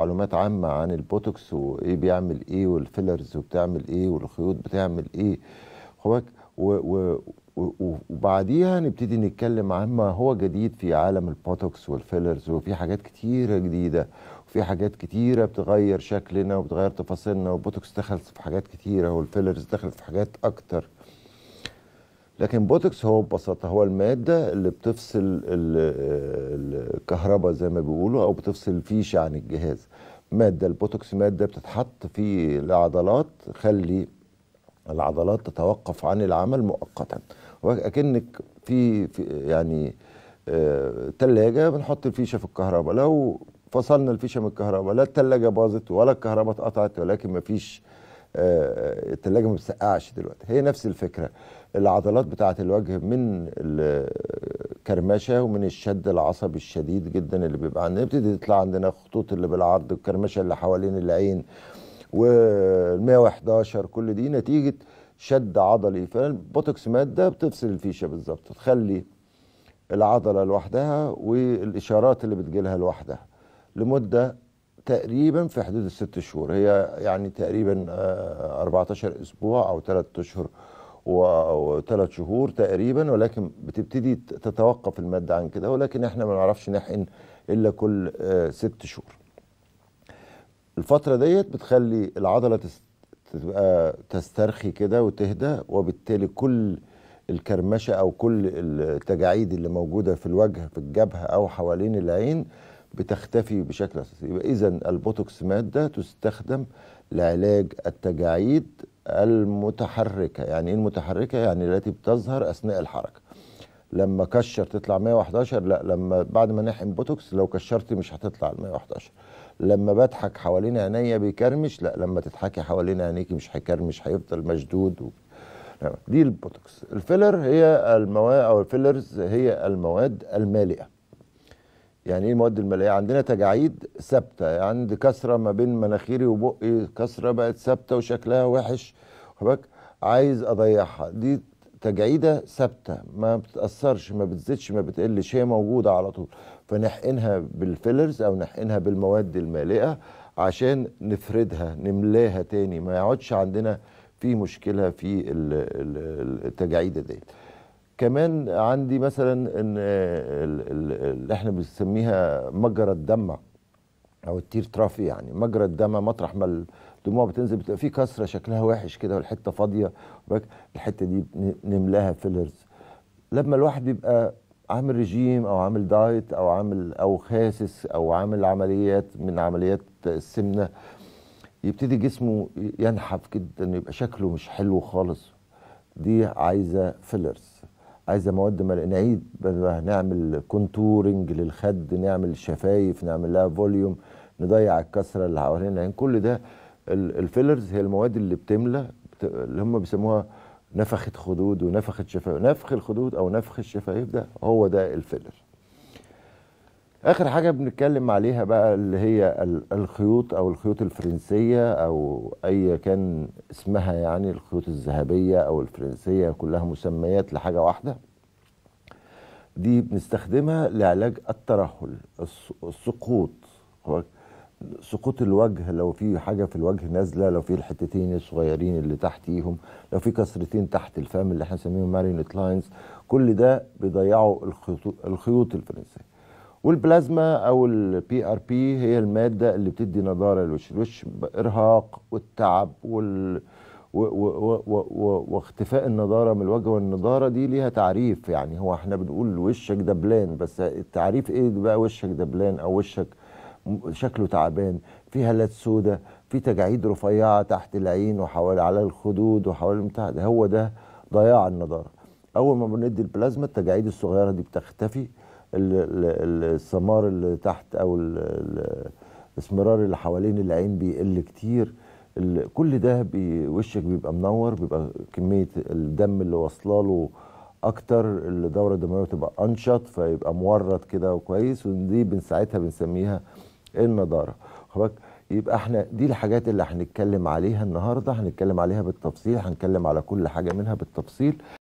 معلومات عامه عن البوتوكس وايه بيعمل ايه والفيلرز وبتعمل ايه والخيوط بتعمل ايه وبعديها نبتدي نتكلم عن ما هو جديد في عالم البوتوكس والفيلرز وفي حاجات كتيره جديده وفي حاجات كتيره بتغير شكلنا وبتغير تفاصيلنا والبوتوكس دخل في حاجات كتيره والفيلرز دخل في حاجات اكتر لكن بوتوكس هو ببساطه هو الماده اللي بتفصل الكهرباء زي ما بيقولوا او بتفصل الفيش عن الجهاز ماده البوتوكس ماده بتتحط في العضلات خلي العضلات تتوقف عن العمل مؤقتا وكأنك في, في يعني آه، تلاجة بنحط الفيشة في الكهرباء لو فصلنا الفيشة من الكهرباء لا التلاجة باظت ولا الكهرباء اتقطعت ولكن مفيش آه، التلاجة ما بتسقعش دلوقتي هي نفس الفكرة العضلات بتاعة الوجه من الكرمشة ومن الشد العصبي الشديد جدا اللي بيبقى عندنا يبتدي يطلع عندنا خطوط اللي بالعرض الكرمشة اللي حوالين العين و 111 كل دي نتيجة شد عضلي فالبوتوكس مادة بتفصل الفيشة بالظبط تخلي العضلة لوحدها والإشارات اللي بتجيلها لوحدها لمدة تقريبا في حدود الست شهور هي يعني تقريبا 14 آه، اسبوع او ثلاث اشهر وثلاث شهور تقريبا ولكن بتبتدي تتوقف الماده عن كده ولكن احنا ما نعرفش نحقن الا كل آه، ست شهور. الفتره ديت بتخلي العضله تبقى تسترخي كده وتهدى وبالتالي كل الكرمشه او كل التجاعيد اللي موجوده في الوجه في الجبهه او حوالين العين بتختفي بشكل اساسي يبقى اذا البوتوكس ماده تستخدم لعلاج التجاعيد المتحركه يعني ايه المتحركه يعني التي بتظهر اثناء الحركه لما كشر تطلع 111 لا لما بعد ما نحقن بوتوكس لو كشرتي مش هتطلع 111 لما بضحك حوالين عينيا بيكرمش لا لما تضحكي حوالين عينيكي مش هيكرمش هيفضل مشدود و... دي البوتوكس الفيلر هي المواد او الفيلرز هي المواد المالئه يعني ايه المواد الماليه عندنا تجاعيد ثابته عند كسره ما بين مناخيري وبقي كسره بقت ثابته وشكلها وحش وبك عايز اضيعها دي تجعيده ثابته ما بتاثرش ما بتزيدش ما بتقلش هي موجوده على طول فنحقنها بالفيلرز او نحقنها بالمواد المالئه عشان نفردها نملاها تاني ما يقعدش عندنا في مشكله في التجاعيد ديت كمان عندي مثلا ان اللي احنا بنسميها مجرى الدمع او التير ترافي يعني مجرى الدمع مطرح ما الدموع بتنزل بتبقى في كسره شكلها وحش كده والحته فاضيه الحته دي نملاها فيلرز لما الواحد بيبقى عامل رجيم او عامل دايت او عامل او خاسس او عامل عمليات من عمليات السمنه يبتدي جسمه ينحف جدا يبقى شكله مش حلو خالص دي عايزه فيلرز عايزه مواد نعيد نعمل كونتورنج للخد نعمل شفايف نعمل لها فوليوم نضيع الكسره اللي حوالين العين يعني كل ده الفيلرز هي المواد اللي بتملى اللي هم بيسموها نفخه خدود ونفخه شفايف نفخ الخدود او نفخ الشفايف ده هو ده الفيلر اخر حاجه بنتكلم عليها بقى اللي هي الخيوط او الخيوط الفرنسيه او اي كان اسمها يعني الخيوط الذهبيه او الفرنسيه كلها مسميات لحاجه واحده دي بنستخدمها لعلاج الترهل السقوط سقوط الوجه لو في حاجه في الوجه نازله لو في الحتتين الصغيرين اللي تحتيهم لو في كسرتين تحت الفم اللي احنا بنسميهم مارينت لاينز كل ده بيضيعوا الخيوط الفرنسيه والبلازما او البي ار بي هي الماده اللي بتدي نضاره للوش الوش ارهاق والتعب وال و و و و واختفاء النضاره من الوجه والنضاره دي ليها تعريف يعني هو احنا بنقول وشك دبلان بس التعريف ايه بقى وشك دبلان او وشك شكله تعبان في هالات سودة في تجاعيد رفيعه تحت العين وحوالي على الخدود وحوالي البتاع ده هو ده ضياع النضاره اول ما بندي البلازما التجاعيد الصغيره دي بتختفي الثمار اللي تحت او الاسمرار اللي حوالين العين بيقل كتير كل ده بي وشك بيبقى منور بيبقى كميه الدم اللي واصله له اكتر الدوره الدمويه بتبقى انشط فيبقى مورط كده وكويس ودي من ساعتها بنسميها النضاره خبك يبقى احنا دي الحاجات اللي هنتكلم عليها النهارده هنتكلم عليها بالتفصيل هنتكلم على كل حاجه منها بالتفصيل